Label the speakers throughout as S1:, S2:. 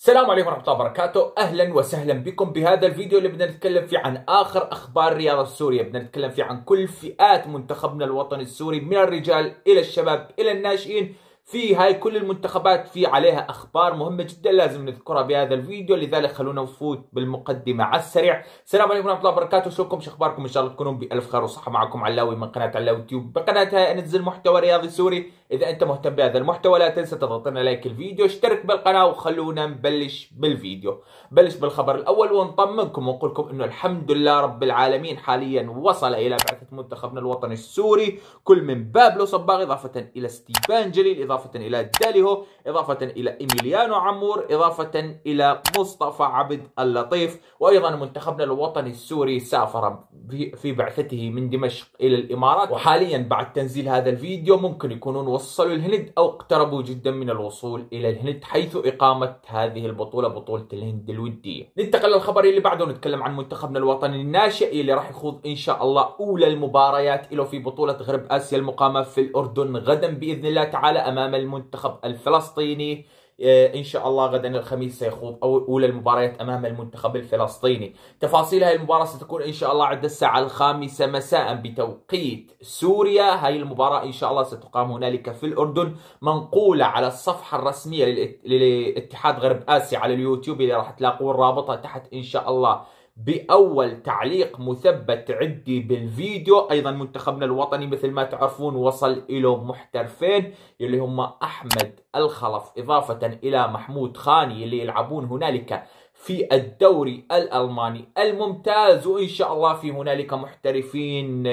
S1: السلام عليكم ورحمة الله وبركاته أهلا وسهلا بكم بهذا الفيديو اللي بدنا نتكلم فيه عن آخر أخبار الرياضة السورية بدنا نتكلم فيه عن كل فئات منتخبنا الوطني السوري من الرجال إلى الشباب إلى الناشئين في هاي كل المنتخبات في عليها اخبار مهمه جدا لازم نذكرها بهذا الفيديو لذلك خلونا نفوت بالمقدمه على السريع السلام عليكم ورحمه الله وبركاته شلونكم شو اخباركم ان شاء الله تكونون بالف خير وصحه معكم علاوي من قناه علاوي يوتيوب بقناتها انزل محتوى رياضي سوري اذا انت مهتم بهذا المحتوى لا تنسى تضغط لنا لايك الفيديو اشترك بالقناه وخلونا نبلش بالفيديو بلش بالخبر الاول ونطمنكم ونقول لكم انه الحمد لله رب العالمين حاليا وصل الى بعثه منتخبنا الوطني السوري كل من بابلو صباغ اضافه الى ستيفان جليل اضافه إضافة إلى داليهو إضافة إلى إيميليانو عمور إضافة إلى مصطفى عبد اللطيف وأيضا منتخبنا الوطني السوري سافر في بعثته من دمشق إلى الإمارات وحاليا بعد تنزيل هذا الفيديو ممكن يكونون وصلوا الهند أو اقتربوا جدا من الوصول إلى الهند حيث إقامة هذه البطولة بطولة الهند الودية ننتقل للخبر اللي بعده نتكلم عن منتخبنا الوطني الناشئ اللي راح يخوض إن شاء الله أولى المباريات له في بطولة غرب آسيا المقامة في الأردن غدا بإذن الله تعالى أمام امام المنتخب الفلسطيني آه، ان شاء الله غدا الخميس سيخوض اولى المباريات امام المنتخب الفلسطيني تفاصيل هذه المباراه ستكون ان شاء الله عند الساعه الخامسه مساء بتوقيت سوريا هاي المباراه ان شاء الله ستقام هنالك في الاردن منقوله على الصفحه الرسميه للاتحاد غرب اسيا على اليوتيوب اللي راح تلاقون رابطها تحت ان شاء الله بأول تعليق مثبت عندي بالفيديو أيضا منتخبنا الوطني مثل ما تعرفون وصل إله محترفين اللي هم أحمد الخلف إضافة إلى محمود خاني اللي يلعبون هنالك في الدوري الألماني الممتاز وإن شاء الله في هنالك محترفين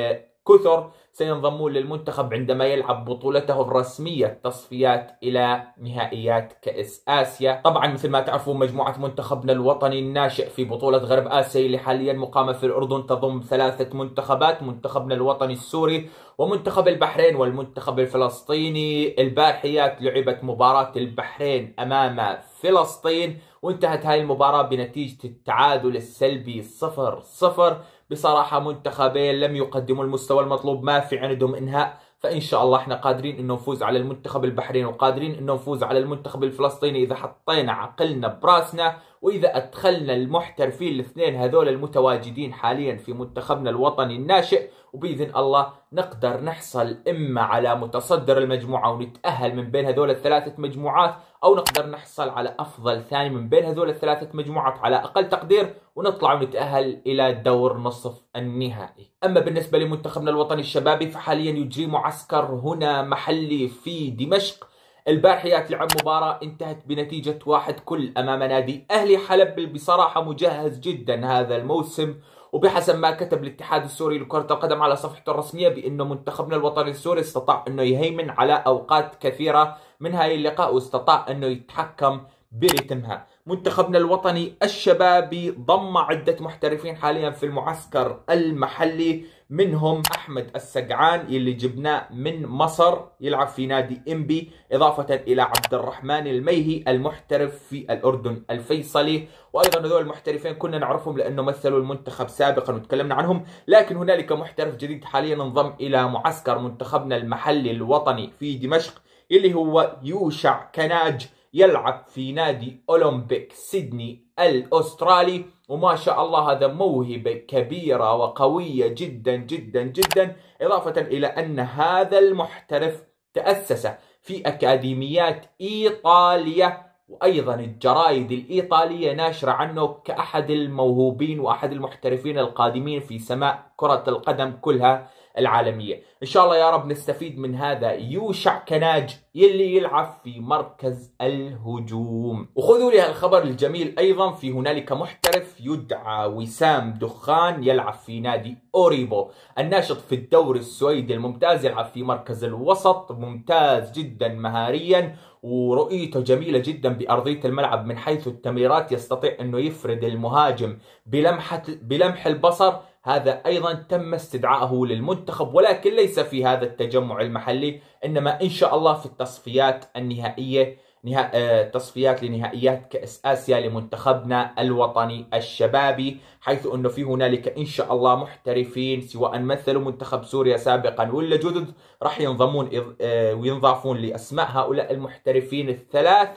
S1: كثر سينضمون للمنتخب عندما يلعب بطولته الرسمية التصفيات إلى نهائيات كأس آسيا طبعا مثل ما تعرفون مجموعة منتخبنا الوطني الناشئ في بطولة غرب آسيا اللي حاليا مقامة في الأردن تضم ثلاثة منتخبات منتخبنا الوطني السوري ومنتخب البحرين والمنتخب الفلسطيني البارحيات لعبت مباراة البحرين أمام فلسطين وانتهت هاي المباراة بنتيجة التعادل السلبي 0 0 بصراحة منتخبين لم يقدموا المستوى المطلوب ما في عندهم إنهاء فإن شاء الله إحنا قادرين إنه نفوز على المنتخب البحريني وقادرين إنه نفوز على المنتخب الفلسطيني إذا حطينا عقلنا براسنا وإذا أدخلنا المحترفين الاثنين هذول المتواجدين حاليا في منتخبنا الوطني الناشئ وبإذن الله نقدر نحصل إما على متصدر المجموعة ونتأهل من بين هذول الثلاثة مجموعات او نقدر نحصل على افضل ثاني من بين هذول الثلاثه مجموعات على اقل تقدير ونطلع ونتاهل الى دور نصف النهائي. اما بالنسبه لمنتخبنا الوطني الشبابي فحاليا يجري معسكر هنا محلي في دمشق البارحيات لعب مباراة انتهت بنتيجة واحد كل أمام نادي أهلي حلب بصراحة مجهز جدا هذا الموسم وبحسب ما كتب الاتحاد السوري لكرة القدم على صفحته الرسمية بأنه منتخبنا الوطني السوري استطاع أنه يهيمن على أوقات كثيرة من هاي اللقاء واستطاع أنه يتحكم برتمها منتخبنا الوطني الشبابي ضم عدة محترفين حاليا في المعسكر المحلي منهم أحمد السقعان اللي جبناه من مصر يلعب في نادي إمبي إضافة إلى عبد الرحمن الميهي المحترف في الأردن الفيصلي وأيضا هذول المحترفين كنا نعرفهم لأنه مثلوا المنتخب سابقا وتكلمنا عنهم لكن هنالك محترف جديد حاليا انضم إلى معسكر منتخبنا المحلي الوطني في دمشق اللي هو يوشع كناج يلعب في نادي أولمبيك سيدني الأسترالي وما شاء الله هذا موهبة كبيرة وقوية جدا جدا جدا إضافة إلى أن هذا المحترف تأسس في أكاديميات ايطاليه وأيضا الجرائد الإيطالية ناشرة عنه كأحد الموهوبين وأحد المحترفين القادمين في سماء كرة القدم كلها العالمية إن شاء الله يا رب نستفيد من هذا يوشع كناج يلي يلعب في مركز الهجوم وخذوا لي هالخبر الجميل أيضا في هنالك محترف يدعى وسام دخان يلعب في نادي أوريبو الناشط في الدوري السويدي الممتاز يلعب في مركز الوسط ممتاز جدا مهاريا ورؤيته جميلة جدا بأرضية الملعب من حيث التمريرات يستطيع أنه يفرد المهاجم بلمحة بلمح البصر هذا أيضا تم استدعائه للمنتخب ولكن ليس في هذا التجمع المحلي إنما إن شاء الله في التصفيات النهائية نها... آه، تصفيات لنهائيات كأس آسيا لمنتخبنا الوطني الشبابي حيث أنه في هنالك إن شاء الله محترفين سواء مثلوا منتخب سوريا سابقا ولا جدد راح ينضمون آه، وينضافون لأسماء هؤلاء المحترفين الثلاث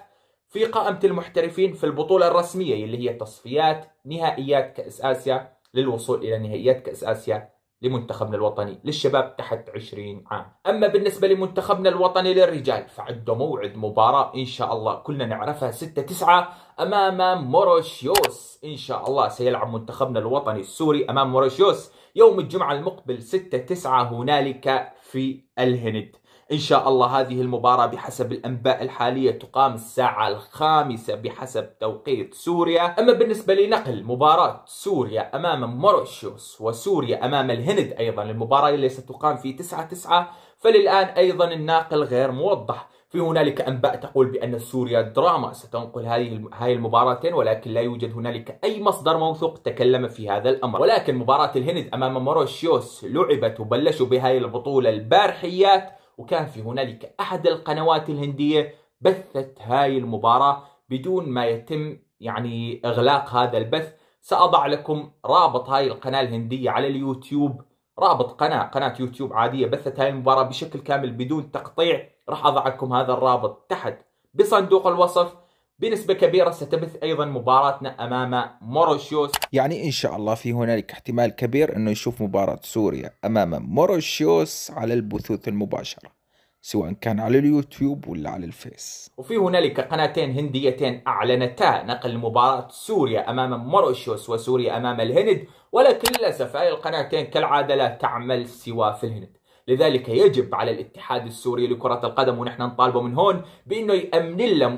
S1: في قائمة المحترفين في البطولة الرسمية اللي هي تصفيات نهائيات كأس آسيا للوصول إلى نهائيات كأس آسيا لمنتخبنا الوطني للشباب تحت 20 عام أما بالنسبة لمنتخبنا الوطني للرجال فعنده موعد مباراة إن شاء الله كلنا نعرفها 6-9 أمام موروشيوس إن شاء الله سيلعب منتخبنا الوطني السوري أمام موروشيوس يوم الجمعة المقبل 6-9 هنالك في الهند إن شاء الله هذه المباراة بحسب الأنباء الحالية تقام الساعة الخامسة بحسب توقيت سوريا أما بالنسبة لنقل مباراة سوريا أمام موروشيوس وسوريا أمام الهند أيضا المباراة اللي ستقام في 9 9 فللآن أيضا الناقل غير موضح في هنالك انباء تقول بان سوريا دراما ستنقل هذه هاي المباراتين ولكن لا يوجد هنالك اي مصدر موثوق تكلم في هذا الامر ولكن مباراه الهند امام موروشيوس لعبت وبلشوا بهاي البطوله البارحيات وكان في هنالك أحد القنوات الهندية بثت هاي المباراة بدون ما يتم يعني إغلاق هذا البث سأضع لكم رابط هاي القناة الهندية على اليوتيوب رابط قناة قناة يوتيوب عادية بثت هاي المباراة بشكل كامل بدون تقطيع راح أضع لكم هذا الرابط تحت بصندوق الوصف بنسبة كبيرة ستبث أيضا مباراتنا أمام موروشيوس يعني إن شاء الله في هنالك احتمال كبير أنه نشوف مباراة سوريا أمام موروشيوس على البثوث المباشرة سواء كان على اليوتيوب ولا على الفيس وفي هنالك قناتين هنديتين أعلنتا نقل مباراة سوريا أمام موروشيوس وسوريا أمام الهند ولكن للأسف هذه القناتين كالعادة لا تعمل سوى في الهند لذلك يجب على الاتحاد السوري لكرة القدم ونحن نطالبه من هون بأنه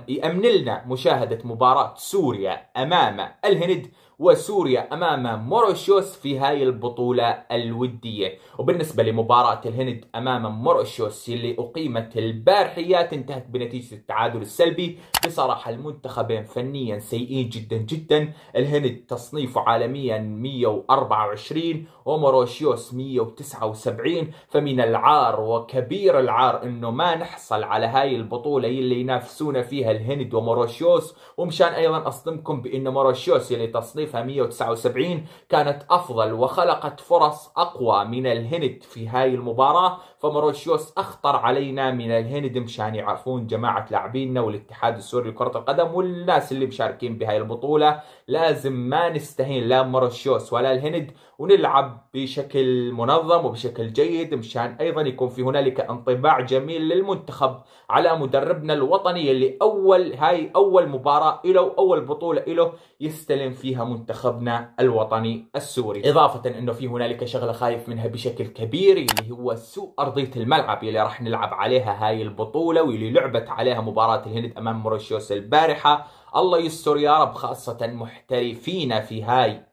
S1: يأمن لنا مشاهدة مباراة سوريا أمام الهند وسوريا امام موروشيوس في هاي البطولة الودية وبالنسبة لمباراة الهند امام موروشيوس اللي اقيمت البارحيات انتهت بنتيجة التعادل السلبي بصراحة المنتخبين فنيا سيئين جدا جدا الهند تصنيفه عالميا 124 وموروشيوس 179 فمن العار وكبير العار انه ما نحصل على هاي البطولة اللي ينافسونا فيها الهند وموروشيوس ومشان ايضا اصدمكم بانه موروشيوس اللي تصنيف 179 كانت أفضل وخلقت فرص أقوى من الهند في هاي المباراة فموريشيوس أخطر علينا من الهند مشان يعرفون جماعة لاعبيننا والاتحاد السوري لكرة القدم والناس اللي مشاركين بهاي البطولة لازم ما نستهين لا موريشيوس ولا الهند ونلعب بشكل منظم وبشكل جيد مشان ايضا يكون في هنالك انطباع جميل للمنتخب على مدربنا الوطني اللي اول هاي اول مباراه له واول بطوله له يستلم فيها منتخبنا الوطني السوري اضافه انه في هنالك شغله خايف منها بشكل كبير اللي هو سوء ارضيه الملعب اللي راح نلعب عليها هاي البطوله واللي لعبت عليها مباراه الهند امام موريشيوس البارحه الله يستر يا رب خاصة محترفين في هاي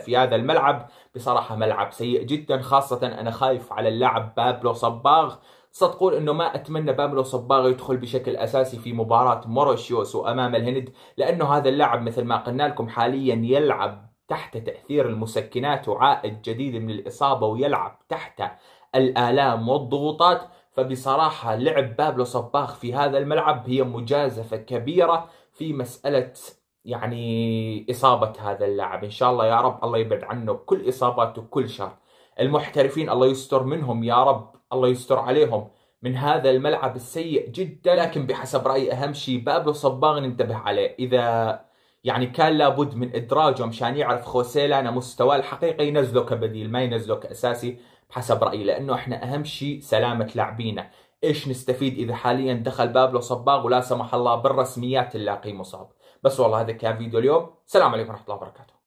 S1: في هذا الملعب بصراحة ملعب سيء جدا خاصة أنا خايف على اللاعب بابلو صباغ صدقون انه ما اتمنى بابلو صباغ يدخل بشكل اساسي في مباراه موريشيوس وامام الهند لانه هذا اللاعب مثل ما قلنا لكم حاليا يلعب تحت تاثير المسكنات وعائد جديد من الاصابه ويلعب تحت الالام والضغوطات فبصراحه لعب بابلو صباغ في هذا الملعب هي مجازفه كبيره في مساله يعني اصابه هذا اللاعب ان شاء الله يا رب الله يبعد عنه كل اصابات وكل شر المحترفين الله يستر منهم يا رب الله يستر عليهم من هذا الملعب السيء جدا لكن بحسب رايي اهم شيء بابلو صباغ ننتبه عليه اذا يعني كان لابد من ادراجه مشان يعرف خوسيلانا مستواه الحقيقي ينزله كبديل ما ينزله كاساسي بحسب رايي لانه احنا اهم شيء سلامه لاعبينا ايش نستفيد اذا حاليا دخل بابلو صباغ ولا سمح الله بالرسميات اللي مصاب بس والله هذا كان فيديو اليوم سلام عليكم ورحمه الله وبركاته